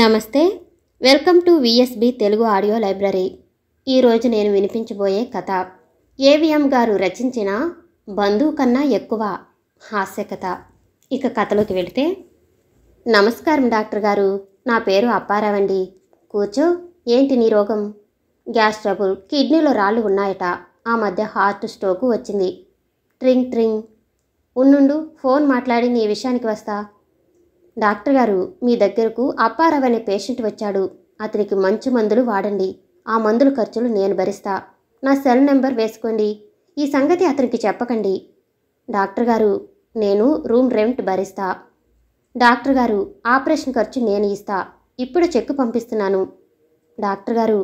నమస్తే welcome to VSB Telugu audio library ఈరోజు నేను వినిపించబోయే కథ ఏవిఎం గారు రచించిన బంధువు కన్నా ఎక్కువ హాస్య కథ ఇక కథలోకి వెళితే నమస్కారం డాక్టర్ గారు నా పేరు అప్పారావండి కూర్చో ఏంటి నీ రోగం గ్యాస్ ట్రబుల్ కిడ్నీలో రాళ్ళు ఉన్నాయట ఆ మధ్య హార్ట్ స్ట్రోకు వచ్చింది ట్రింగ్ ట్రింగ్ ఉన్నుండు ఫోన్ మాట్లాడి నీ విషయానికి వస్తా డాక్టర్ గారు మీ దగ్గరకు అప్పారావు అనే పేషెంట్ వచ్చాడు అతనికి మంచి మందులు వాడండి ఆ మందుల ఖర్చులు నేను భరిస్తా నా సెల్ నెంబర్ వేసుకోండి ఈ సంగతి అతనికి చెప్పకండి డాక్టర్ గారు నేను రూమ్ రెంట్ భరిస్తా డాక్టర్ గారు ఆపరేషన్ ఖర్చు నేను ఇస్తా ఇప్పుడు చెక్కు పంపిస్తున్నాను డాక్టర్ గారు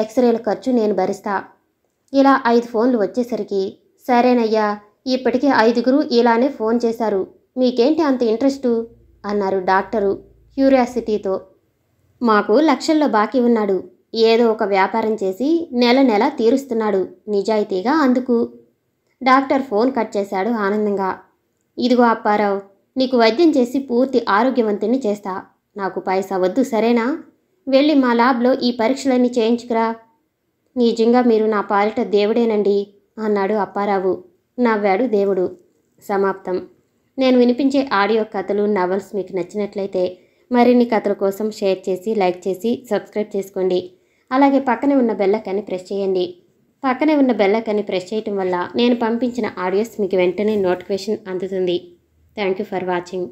ఎక్స్రేల ఖర్చు నేను భరిస్తా ఇలా ఐదు ఫోన్లు వచ్చేసరికి సరేనయ్యా ఇప్పటికే ఐదుగురు ఇలానే ఫోన్ చేశారు మీకేంటి అంత ఇంట్రెస్టు అన్నారు డాక్టరు క్యూరియాసిటీతో మాకు లక్షల్లో బాకీ ఉన్నాడు ఏదో ఒక వ్యాపారం చేసి నెల నెల తీరుస్తున్నాడు నిజాయితీగా అందుకు డాక్టర్ ఫోన్ కట్ చేశాడు ఆనందంగా ఇదిగో అప్పారావు నీకు వైద్యం చేసి పూర్తి ఆరోగ్యవంతుని చేస్తా నాకు పైసా వద్దు సరేనా వెళ్ళి మా ల్యాబ్లో ఈ పరీక్షలన్నీ చేయించుకురా నిజంగా మీరు నా పాలిట దేవుడేనండి అన్నాడు అప్పారావు నవ్వాడు దేవుడు సమాప్తం నేను వినిపించే ఆడియో కథలు నవల్స్ మీకు నచ్చినట్లయితే మరిన్ని కథల కోసం షేర్ చేసి లైక్ చేసి సబ్స్క్రైబ్ చేసుకోండి అలాగే పక్కనే ఉన్న బెల్లకని ప్రెస్ చేయండి పక్కనే ఉన్న బెల్లకని ప్రెస్ చేయటం వల్ల నేను పంపించిన ఆడియోస్ మీకు వెంటనే నోటిఫికేషన్ అందుతుంది థ్యాంక్ యూ ఫర్ వాచింగ్